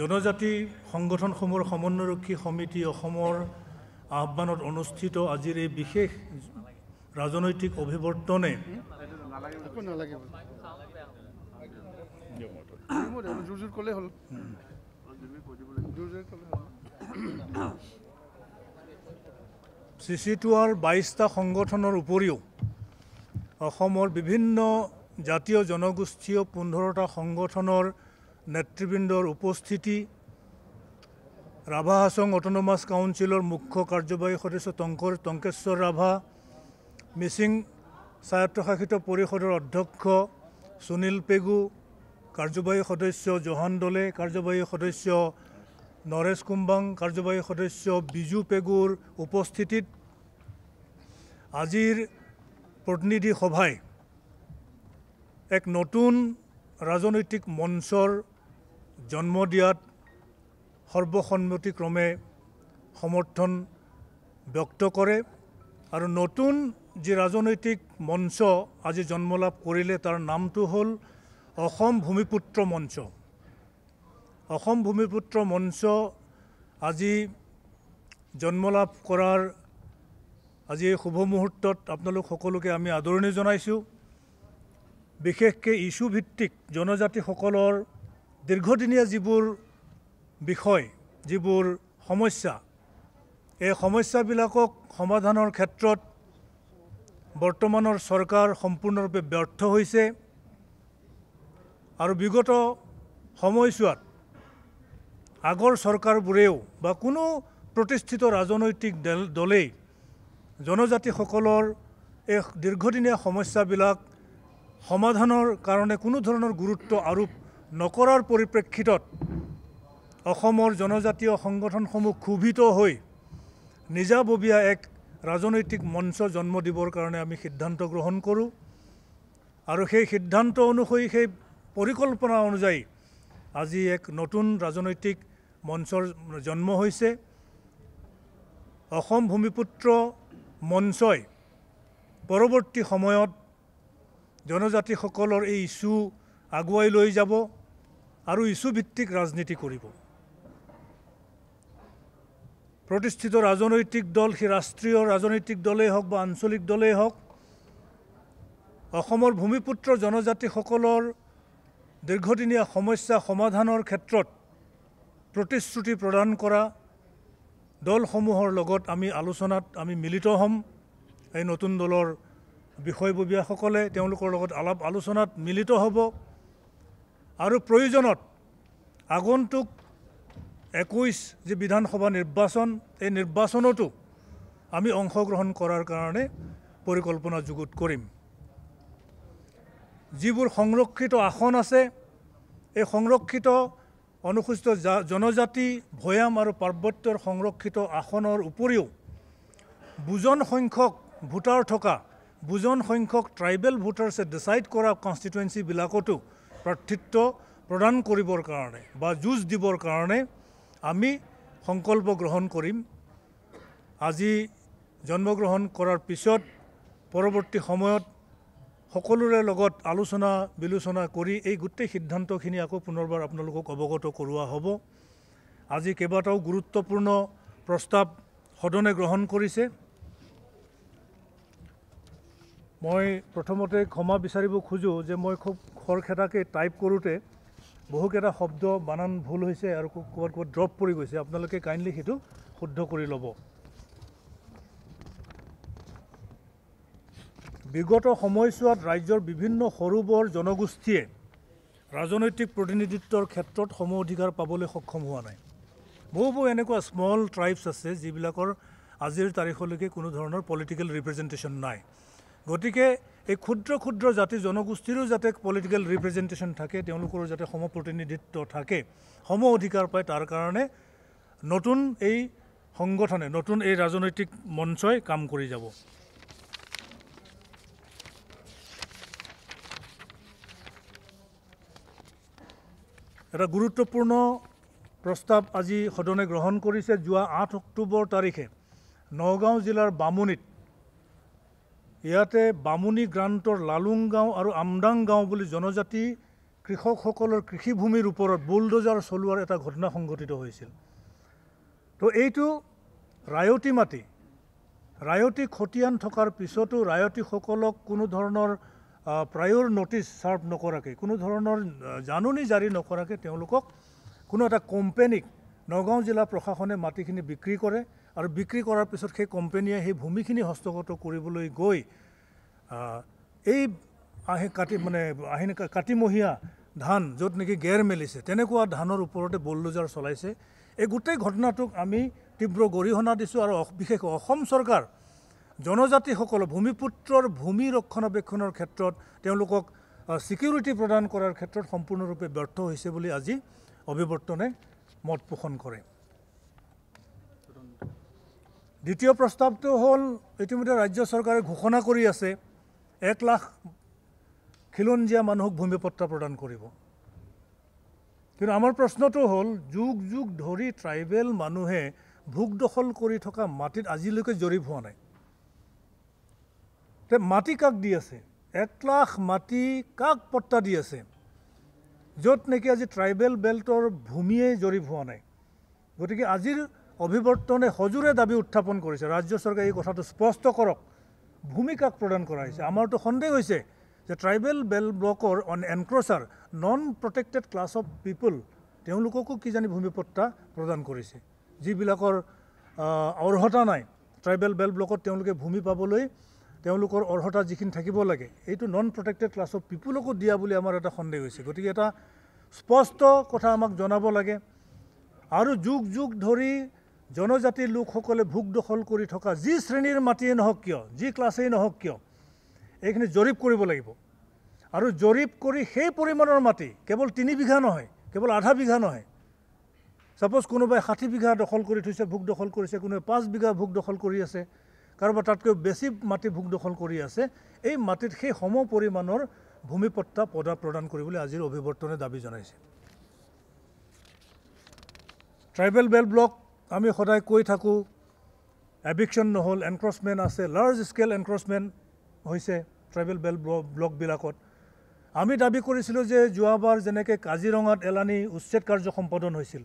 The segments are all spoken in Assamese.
জনজাতি সংগঠনসমূহৰ সমন্বয়ৰক্ষী সমিতি অসমৰ আহ্বানত অনুষ্ঠিত আজিৰ এই বিশেষ ৰাজনৈতিক অভিৱৰ্তনে চি চি টুৱাৰ বাইছটা সংগঠনৰ উপৰিও অসমৰ বিভিন্ন জাতীয় জনগোষ্ঠীয় পোন্ধৰটা সংগঠনৰ নেতৃবৃন্দৰ উপস্থিতি ৰাভা হাছং অট'নমাছ কাউঞ্চিলৰ মুখ্য কাৰ্যবাহী সদস্য টংকৰ টংকেশ্বৰ ৰাভা মিচিং স্বায়ত্তশাসিত পৰিষদৰ অধ্যক্ষ সুনীল পেগু কাৰ্যবাহী সদস্য জহান দলে কাৰ্যবাহী সদস্য নৰেশ কুম্বাং কাৰ্যবাহী সদস্য বিজু পেগুৰ উপস্থিতিত আজিৰ প্ৰতিনিধি সভাই এক নতুন ৰাজনৈতিক মঞ্চৰ জন্ম দিয়াত সৰ্বসন্মতিক্ৰমে সমৰ্থন ব্যক্ত কৰে আৰু নতুন যি ৰাজনৈতিক মঞ্চ আজি জন্ম লাভ কৰিলে তাৰ নামটো হ'ল অসম ভূমিপুত্ৰ মঞ্চ অসম ভূমিপুত্ৰ মঞ্চ আজি জন্ম লাভ কৰাৰ আজি এই শুভ মুহূৰ্তত আপোনালোক সকলোকে আমি আদৰণি জনাইছোঁ বিশেষকৈ ইছুভিত্তিক জনজাতিসকলৰ দীৰ্ঘদিনীয়া যিবোৰ বিষয় যিবোৰ সমস্যা এই সমস্যাবিলাকক সমাধানৰ ক্ষেত্ৰত বৰ্তমানৰ চৰকাৰ সম্পূৰ্ণৰূপে ব্যৰ্থ হৈছে আৰু বিগত সময়ছোৱাত আগৰ চৰকাৰবোৰেও বা কোনো প্ৰতিষ্ঠিত ৰাজনৈতিক দল দলেই জনজাতিসকলৰ এই দীৰ্ঘদিনীয়া সমস্যাবিলাক সমাধানৰ কাৰণে কোনো ধৰণৰ গুৰুত্ব আৰোপ নকৰাৰ পৰিপ্ৰেক্ষিতত অসমৰ জনজাতীয় সংগঠনসমূহ ক্ষোভিত হৈ নিজাববীয়া এক ৰাজনৈতিক মঞ্চ জন্ম দিবৰ কাৰণে আমি সিদ্ধান্ত গ্ৰহণ কৰোঁ আৰু সেই সিদ্ধান্ত অনুসৰি সেই পৰিকল্পনা অনুযায়ী আজি এক নতুন ৰাজনৈতিক মঞ্চৰ জন্ম হৈছে অসম ভূমিপুত্ৰ মঞ্চই পৰৱৰ্তী সময়ত জনজাতিসকলৰ এই ইছ্যু আগুৱাই লৈ যাব আৰু ইছ্যুভিত্তিক ৰাজনীতি কৰিব প্ৰতিষ্ঠিত ৰাজনৈতিক দল সি ৰাষ্ট্ৰীয় ৰাজনৈতিক দলেই হওক বা আঞ্চলিক দলেই হওক অসমৰ ভূমিপুত্ৰ জনজাতিসকলৰ দীৰ্ঘদিনীয়া সমস্যা সমাধানৰ ক্ষেত্ৰত প্ৰতিশ্ৰুতি প্ৰদান কৰা দলসমূহৰ লগত আমি আলোচনাত আমি মিলিত হ'ম এই নতুন দলৰ বিষয়ববীয়াসকলে তেওঁলোকৰ লগত আলাপ আলোচনাত মিলিত হ'ব আৰু প্ৰয়োজনত আগন্তুক একৈছ যি বিধানসভা নিৰ্বাচন এই নিৰ্বাচনতো আমি অংশগ্ৰহণ কৰাৰ কাৰণে পৰিকল্পনা যুগুত কৰিম যিবোৰ সংৰক্ষিত আসন আছে এই সংৰক্ষিত অনুসূচিত জনজাতি ভৈয়াম আৰু পাৰ্বত্যৰ সংৰক্ষিত আসনৰ উপৰিও বুজন সংখ্যক ভোটাৰ থকা বুজন সংখ্যক ট্ৰাইবেল ভোটাৰ্ছে ডিচাইড কৰা কনষ্টিটুৱেঞ্চিবিলাকতো প্ৰাৰ্থিত্ব প্ৰদান কৰিবৰ কাৰণে বা যুঁজ দিবৰ কাৰণে আমি সংকল্প গ্ৰহণ কৰিম আজি জন্মগ্ৰহণ কৰাৰ পিছত পৰৱৰ্তী সময়ত সকলোৰে লগত আলোচনা বিলোচনা কৰি এই গোটেই সিদ্ধান্তখিনি আকৌ পুনৰবাৰ আপোনালোকক অৱগত কৰোৱা হ'ব আজি কেইবাটাও গুৰুত্বপূৰ্ণ প্ৰস্তাৱ সদনে গ্ৰহণ কৰিছে মই প্ৰথমতে ক্ষমা বিচাৰিব খোজোঁ যে মই খুব খৰখেদাকৈ টাইপ কৰোঁতে বহুকেইটা শব্দ বানান ভুল হৈছে আৰু ক'ৰবাত ক'ৰবাত ড্ৰপ পৰি গৈছে আপোনালোকে কাইণ্ডলি সেইটো শুদ্ধ কৰি ল'ব বিগত সময়ছোৱাত ৰাজ্যৰ বিভিন্ন সৰু বৰ জনগোষ্ঠীয়ে ৰাজনৈতিক প্ৰতিনিধিত্বৰ ক্ষেত্ৰত সম অধিকাৰ পাবলৈ সক্ষম হোৱা নাই বহু বহু এনেকুৱা স্মল ট্ৰাইবছ আছে যিবিলাকৰ আজিৰ তাৰিখলৈকে কোনো ধৰণৰ পলিটিকেল ৰিপ্ৰেজেণ্টেশ্যন নাই গতিকে এই ক্ষুদ্ৰ ক্ষুদ্ৰ জাতি জনগোষ্ঠীৰো যাতে পলিটিকেল ৰিপ্ৰেজেণ্টেশ্যন থাকে তেওঁলোকৰো যাতে সমপ্ৰতিনিধিত্ব থাকে সম অধিকাৰ পায় তাৰ কাৰণে নতুন এই সংগঠনে নতুন এই ৰাজনৈতিক মঞ্চই কাম কৰি যাব এটা গুৰুত্বপূৰ্ণ প্ৰস্তাৱ আজি সদনে গ্ৰহণ কৰিছে যোৱা আঠ অক্টোবৰ তাৰিখে নগাঁও জিলাৰ বামুনিত ইয়াতে বামুণী গ্ৰান্তৰ লালুং গাঁও আৰু আমদাং গাঁও বুলি জনজাতি কৃষকসকলৰ কৃষিভূমিৰ ওপৰত বুলডজাৰ চলোৱাৰ এটা ঘটনা সংঘটিত হৈছিল তো এইটো ৰায়তী মাটি ৰায়তী খতিয়ান থকাৰ পিছতো ৰায়তীসকলক কোনো ধৰণৰ প্ৰায়ৰ নটিচ চাৰ্ভ নকৰাকৈ কোনো ধৰণৰ জাননী জাৰি নকৰাকৈ তেওঁলোকক কোনো এটা কোম্পেনীক নগাঁও জিলা প্ৰশাসনে মাটিখিনি বিক্ৰী কৰে আৰু বিক্ৰী কৰাৰ পিছত সেই কোম্পেনীয়ে সেই ভূমিখিনি হস্তগত কৰিবলৈ গৈ এই আহি কাতি মানে আহি কাতিমহীয়া ধান য'ত নেকি গেৰ মেলিছে তেনেকুৱা ধানৰ ওপৰতে বল্ডোজাৰ চলাইছে এই গোটেই ঘটনাটোক আমি তীব্ৰ গৰিহণা দিছোঁ আৰু বিশেষ অসম চৰকাৰ জনজাতিসকলৰ ভূমিপুত্ৰৰ ভূমি ৰক্ষণাবেক্ষণৰ ক্ষেত্ৰত তেওঁলোকক ছিকিউৰিটি প্ৰদান কৰাৰ ক্ষেত্ৰত সম্পূৰ্ণৰূপে ব্যৰ্থ হৈছে বুলি আজি অভিৱৰ্তনে মত পোষণ কৰে দ্বিতীয় প্ৰস্তাৱটো হ'ল ইতিমধ্যে ৰাজ্য চৰকাৰে ঘোষণা কৰি আছে এক লাখ খিলঞ্জীয়া মানুহক ভূমিপত্ৰ প্ৰদান কৰিব কিন্তু আমাৰ প্ৰশ্নটো হ'ল যুগ যুগ ধৰি ট্ৰাইবেল মানুহে ভোগ দখল কৰি থকা মাটিত আজিলৈকে জৰীপ হোৱা নাই মাটি কাক দি আছে এক লাখ মাটি কাক পত্তা দি আছে য'ত নেকি আজি ট্ৰাইবেল বেল্টৰ ভূমিয়েই জৰীপ হোৱা নাই গতিকে আজিৰ অভিৱৰ্তনে সজোৰে দাবী উত্থাপন কৰিছে ৰাজ্য চৰকাৰে এই কথাটো স্পষ্ট কৰক ভূমিকাক প্ৰদান কৰা হৈছে আমাৰতো সন্দেহ হৈছে যে ট্ৰাইবেল বেল ব্লকৰ on encroacher non protected class of people তেওঁলোককো কিজানি ভূমিপত্তা প্ৰদান কৰিছে যিবিলাকৰ অৰ্হতা নাই ট্ৰাইবেল বেল ব্লকত তেওঁলোকে ভূমি পাবলৈ তেওঁলোকৰ অৰ্হতা যিখিনি থাকিব লাগে এইটো নন প্ৰটেক্টেড ক্লাছ অফ পিপুলকো দিয়া বুলি আমাৰ এটা সন্দেহ হৈছে গতিকে এটা স্পষ্ট কথা আমাক জনাব লাগে আৰু যুগ যুগ ধৰি জনজাতিৰ লোকসকলে ভোগ দখল কৰি থকা যি শ্ৰেণীৰ মাটিয়ে নহওক কিয় যি ক্লাছেই নহওক কিয় এইখিনি জৰীপ কৰিব লাগিব আৰু জৰীপ কৰি সেই পৰিমাণৰ মাটি কেৱল তিনি বিঘা নহয় কেৱল আধা বিঘা নহয় ছাপ'জ কোনোবাই ষাঠি বিঘা দখল কৰি থৈছে ভোগ দখল কৰিছে কোনোবাই পাঁচ বিঘা ভোগ দখল কৰি আছে কাৰোবাৰ তাতকৈ বেছি মাটি ভোগ দখল কৰি আছে এই মাটিত সেই সম পৰিমাণৰ ভূমিপত্তা পদা প্ৰদান কৰিবলৈ আজিৰ অভিৱৰ্তনে দাবী জনাইছে ট্ৰাইবেল বেল ব্লক আমি সদায় কৈ থাকোঁ এভিকশ্যন নহ'ল এনক্ৰচমেণ্ট আছে লাৰ্জ স্কেল এনক্ৰচমেণ্ট হৈছে ট্ৰাইবেল বেল ব্লকবিলাকত আমি দাবী কৰিছিলোঁ যে যোৱাবাৰ যেনেকৈ কাজিৰঙাত এলানি উচ্ছেদ কাৰ্য সম্পাদন হৈছিল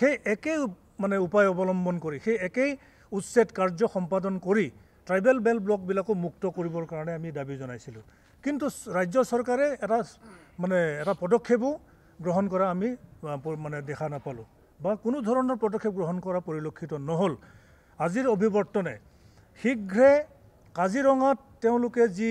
সেই একেই মানে উপায় অৱলম্বন কৰি সেই একেই উচ্ছেদ কাৰ্য সম্পাদন কৰি ট্ৰাইবেল বেল ব্লকবিলাকো মুক্ত কৰিবৰ কাৰণে আমি দাবী জনাইছিলোঁ কিন্তু ৰাজ্য চৰকাৰে এটা মানে এটা পদক্ষেপো গ্ৰহণ কৰা আমি মানে দেখা নাপালোঁ বা কোনো ধৰণৰ পদক্ষেপ গ্ৰহণ কৰা পৰিলক্ষিত নহ'ল আজিৰ অভিৱৰ্তনে শীঘ্ৰে কাজিৰঙাত তেওঁলোকে যি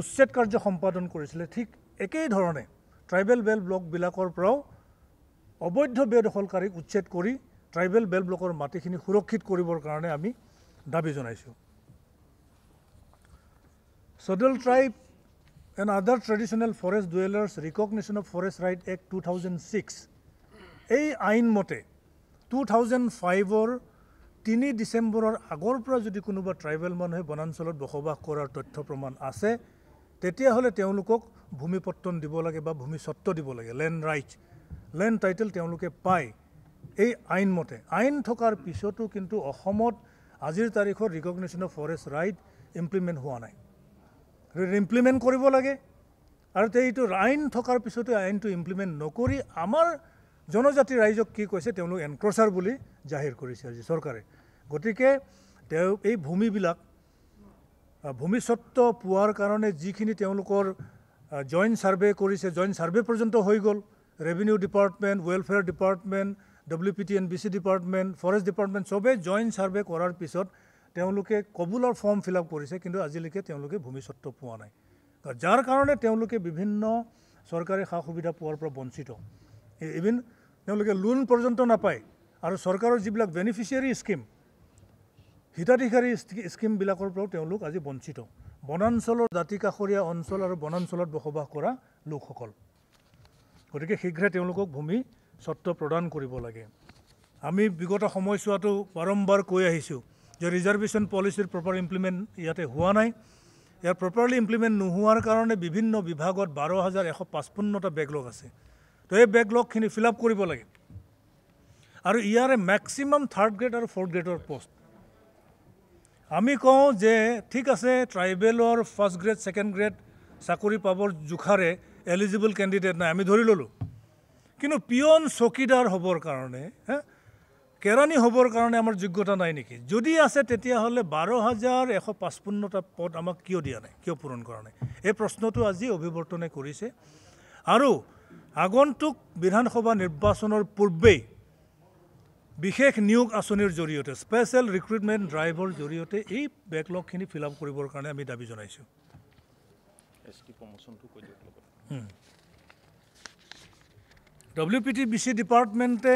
উচ্ছেদ কাৰ্য সম্পাদন কৰিছিলে ঠিক একেই ধৰণে ট্ৰাইবেল বেল ব্লকবিলাকৰ পৰাও অবৈধ বেদখলকাৰীক উচ্ছেদ কৰি ট্ৰাইবেল বেল ব্লকৰ মাটিখিনি সুৰক্ষিত কৰিবৰ কাৰণে আমি দাবী জনাইছোঁ scheduled tribe and other traditional forest dwellers recognition of forest right act two thousand six এই আইনমতে টু থাউজেণ্ড ফাইভৰ তিনি ডিচেম্বৰৰ আগৰ পৰা যদি কোনোবা ট্ৰাইবেল মানুহে বনাঞ্চলত বসবাস কৰাৰ তথ্য প্ৰমাণ আছে তেতিয়াহ'লে তেওঁলোকক ভূমিপত্তন দিব লাগে বা ভূমি স্বত্ব দিব লাগে লেণ্ড ৰাইট লেণ্ড টাইটেল তেওঁলোকে পায় এই আইনমতে আইন থকাৰ পিছতো কিন্তু অসমত আজিৰ তাৰিখত recognition of forest right implement হোৱা নাই ইমপ্লিমেণ্ট কৰিব লাগে আৰু এইটো আইন থকাৰ পিছতে আইনটো ইমপ্লিমেণ্ট নকৰি আমাৰ জনজাতি ৰাইজক কি কৈছে তেওঁলোক এনক্ৰচাৰ বুলি জাহিৰ কৰিছে আজি চৰকাৰে গতিকে তেওঁ এই ভূমিবিলাক ভূমিস্বত্ব পোৱাৰ কাৰণে যিখিনি তেওঁলোকৰ জইণ্ট ছাৰ্ভে কৰিছে জইণ্ট ছাৰ্ভে পৰ্যন্ত হৈ গ'ল revenue department welfare department W P T and B C department forest department চবেই জইণ্ট ছাৰ্ভে কৰাৰ পিছত তেওঁলোকে কবুলৰ ফৰ্ম ফিল আপ কৰিছে কিন্তু আজিলৈকে তেওঁলোকে ভূমিস্বত্ব পোৱা নাই যাৰ কাৰণে তেওঁলোকে বিভিন্ন চৰকাৰী সা সুবিধা পোৱাৰ পৰা বঞ্চিত ইভিন e-, তেওঁলোকে লোন পৰ্যন্ত নাপায় আৰু চৰকাৰৰ যিবিলাক বেনিফিচিয়াৰী স্কীম হিতাধিকাৰী স্কীমবিলাকৰ পৰাও তেওঁলোক আজি বঞ্চিত বনাঞ্চলৰ দাঁতি কাষৰীয়া অঞ্চল আৰু বনাঞ্চলত বসবাস কৰা লোকসকল গতিকে শীঘ্ৰে তেওঁলোকক ভূমি স্বত্ব প্ৰদান কৰিব লাগে আমি বিগত সময়ছোৱাটো বাৰম্বাৰ কৈ আহিছোঁ যে ৰিজাৰ্ভেশ্যন পলিচিৰ প্ৰপাৰ ইমপ্লিমেণ্ট ইয়াতে হোৱা নাই ইয়াৰ প্ৰপাৰলি ইমপ্লিমেণ্ট নোহোৱাৰ কাৰণে বিভিন্ন বিভাগত বাৰ হাজাৰ এশ পঁচপন্নটা বেগলগ আছে তো এই বেকলগখিনি ফিল আপ কৰিব লাগে আৰু ইয়াৰে মেক্সিমাম থাৰ্ড গ্ৰেড আৰু ফ'ৰ্থ গ্ৰেডৰ পষ্ট আমি কওঁ যে ঠিক আছে ট্ৰাইবেলৰ ফাৰ্ষ্ট গ্ৰেড ছেকেণ্ড গ্ৰেড চাকৰি পাবৰ জোখাৰে এলিজিবল কেণ্ডিডেট নাই আমি ধৰি ল'লোঁ কিন্তু পিয়ন চকীদাৰ হ'বৰ কাৰণে কেৰাণী হ'বৰ কাৰণে আমাৰ যোগ্যতা নাই নেকি যদি আছে তেতিয়াহ'লে বাৰ হাজাৰ এশ পঁচপন্নটা পদ আমাক কিয় দিয়া নাই কিয় পূৰণ কৰা নাই এই প্ৰশ্নটো আজি অভিৱৰ্তনে কৰিছে আৰু আগন্তুক বিধানসভা নিৰ্বাচনৰ পূৰ্বেই বিশেষ নিয়োগ আঁচনিৰ জৰিয়তে স্পেচিয়েল ৰিক্ৰুইটমেণ্ট ড্ৰাইভৰ জৰিয়তে এই বেকলগখিনি ফিল আপ কৰিবৰ কাৰণে আমি দাবী জনাইছোঁ W P T B C ডিপাৰ্টমেণ্টে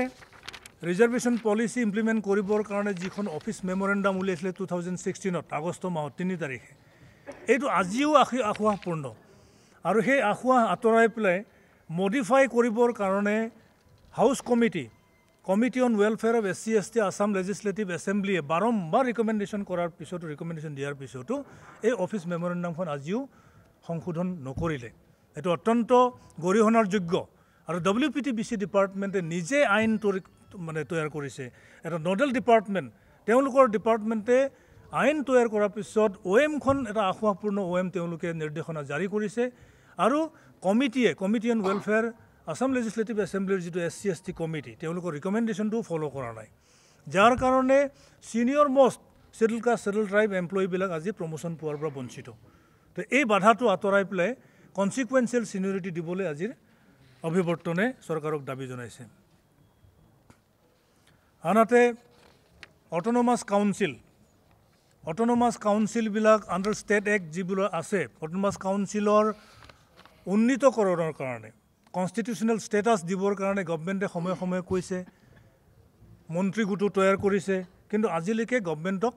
ৰিজাৰ্ভেশ্যন পলিচি ইমপ্লিমেণ্ট কৰিবৰ কাৰণে যিখন অফিচ মেম'ৰেণ্ডাম উলিয়াইছিলে টু থাউজেণ্ড ছিক্সটিনত আগষ্ট মাহত তিনি তাৰিখে এইটো আজিও আশী আসোঁহাসপূৰ্ণ আৰু সেই আসোঁহাস আঁতৰাই পেলাই মডিফাই কৰিবৰ কাৰণে house committee committee on welfare of S C S T Assam legislative এছেম্ব্লিয়ে বাৰম্বাৰ ৰিকমেণ্ডেশ্যন কৰাৰ পিছতো ৰিকমেণ্ডেশ্যন দিয়াৰ পিছতো এই অফিচ মেম'ৰেণ্ডামখন আজিও সংশোধন নকৰিলে এইটো অত্যন্ত গৰিহণাৰ যোগ্য আৰু W P T B C ডিপাৰ্টমেণ্টে নিজে আইন তৈ মানে তৈয়াৰ কৰিছে এটা নডেল ডিপাৰ্টমেণ্ট তেওঁলোকৰ ডিপাৰ্টমেণ্টে আইন তৈয়াৰ কৰাৰ পিছত অ' এমখন এটা আসোঁহাপূৰ্ণ অ' এম তেওঁলোকে নিৰ্দেশনা জাৰি কৰিছে আৰু কমিটিয়ে committee on welfare Assam legislative এছেম্বলিৰ যিটো S C S T committee তেওঁলোকৰ ৰিকমেণ্ডেশ্যনটোও ফ'ল' কৰা নাই যাৰ কাৰণে senior most scheduled caste scheduled tribe এমপ্লয়ীবিলাক আজি প্ৰমোশ্যন পোৱাৰ পৰা বঞ্চিত তো এই বাধাটো আঁতৰাই পেলাই কনচিকুৱেঞ্চিয়েল ছিনিয়ৰিটি দিবলৈ আজিৰ অভিৱৰ্তনে চৰকাৰক দাবী জনাইছে আনহাতে অট'নমাছ কাউন্সিল অট'নমাছ কাউন্সিলবিলাক আণ্ডাৰ ষ্টেট এক্ট যিবিলাক আছে অট'নমাছ কাউন্সিলৰ উন্নীতকৰণৰ কাৰণে কনষ্টিটিউচনেল ষ্টেটাছ দিবৰ কাৰণে গভমেণ্টে সময়ে সময়ে কৈছে মন্ত্ৰী গোটো তৈয়াৰ কৰিছে কিন্তু আজিলৈকে গভমেণ্টক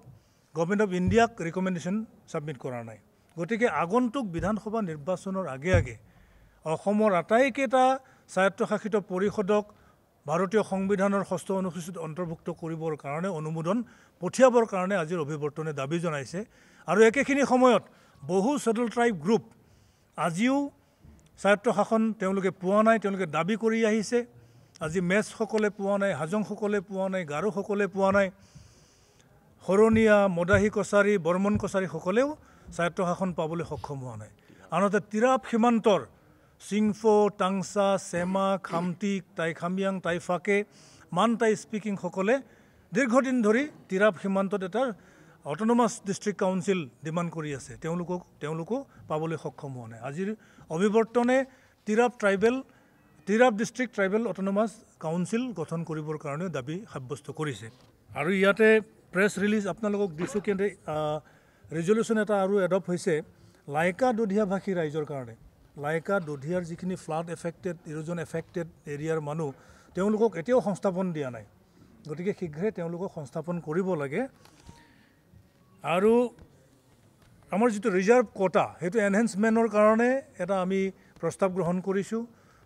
গভমেণ্ট অফ ইণ্ডিয়াক ৰিকমেণ্ডেশ্যন ছাবমিট কৰা নাই গতিকে আগন্তুক বিধানসভা নিৰ্বাচনৰ আগে আগে অসমৰ আটাইকেইটা স্বায়ত্তশাসিত পৰিষদক ভাৰতীয় সংবিধানৰ ষষ্ঠ অনুসূচীত অন্তৰ্ভুক্ত কৰিবৰ কাৰণে অনুমোদন পঠিয়াবৰ কাৰণে আজিৰ অভিৱৰ্তনে দাবী জনাইছে আৰু একেখিনি সময়ত বহু ছেডল ট্ৰাইব গ্ৰুপ আজিও স্বায়ত্ব শাসন তেওঁলোকে পোৱা নাই তেওঁলোকে দাবী কৰি আহিছে আজি মেচসকলে পোৱা নাই হাজংসকলে পোৱা নাই গাৰোসকলে পোৱা নাই সৰণীয়া মদাহী কছাৰী বৰ্মন কছাৰীসকলেও স্বায়ত্ব শাসন পাবলৈ সক্ষম হোৱা নাই আনহাতে তিৰাপ সীমান্তৰ চিংফো টাংচা চেমা খামটিক টাই খামিয়াং টাই ফাকে মান টাই স্পিকিংসকলে দীৰ্ঘদিন ধৰি তিৰাপ সীমান্তত এটা অট'নমাছ ডিষ্ট্ৰিক্ট কাউঞ্চিল ডিমাণ্ড কৰি আছে তেওঁলোকক তেওঁলোকো পাবলৈ সক্ষম হোৱা নাই আজিৰ অভিৱৰ্তনে Tirap tribal Tirap district tribal autonomous council গঠন কৰিবৰ কাৰণেও দাবী সাব্যস্ত কৰিছে আৰু ইয়াতে প্ৰেছ ৰিলিজ আপোনালোকক দিছোঁ কিন্তু ৰিজলিউশ্যন এটা আৰু এডপ্ট হৈছে লাইকা দধীয়াভাষী ৰাইজৰ কাৰণে লাইকা দধিয়াৰ যিখিনি ফ্লাড এফেক্টেড ইৰোজন এফেক্টেড এৰিয়াৰ মানুহ তেওঁলোকক এতিয়াও সংস্থাপন দিয়া নাই গতিকে শীঘ্ৰে তেওঁলোকক সংস্থাপন কৰিব লাগে আৰু আমাৰ যিটো ৰিজাৰ্ভ কোটা সেইটো এনহেঞ্চমেণ্টৰ কাৰণে এটা আমি প্ৰস্তাৱ গ্ৰহণ কৰিছোঁ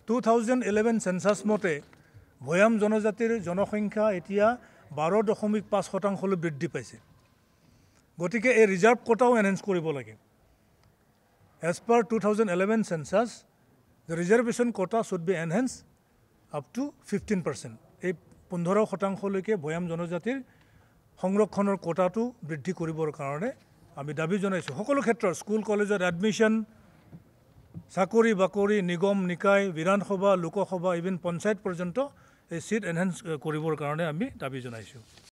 টু থাউজেণ্ড ইলেভেন চেঞ্চাছ মতে ভৈয়াম জনজাতিৰ জনসংখ্যা এতিয়া বাৰ দশমিক পাঁচ শতাংশলৈ বৃদ্ধি পাইছে গতিকে এই ৰিজাৰ্ভ কোটাও এনহেঞ্চ কৰিব লাগে as per two thousand eleven census the reservation quota should be enhance up to fifteen percent এই পোন্ধৰ শতাংশলৈকে ভৈয়াম জনজাতিৰ সংৰক্ষণৰ কোটাটো বৃদ্ধি কৰিবৰ কাৰণে আমি দাবী জনাইছোঁ সকলো ক্ষেত্ৰত স্কুল কলেজত এডমিশ্যন চাকৰি বাকৰি নিগম নিকায় বিধানসভা লোকসভা ইভিন পঞ্চায়ত পৰ্যন্ত এই ছিট এনহেঞ্চ কৰিবৰ কাৰণে আমি দাবী জনাইছোঁ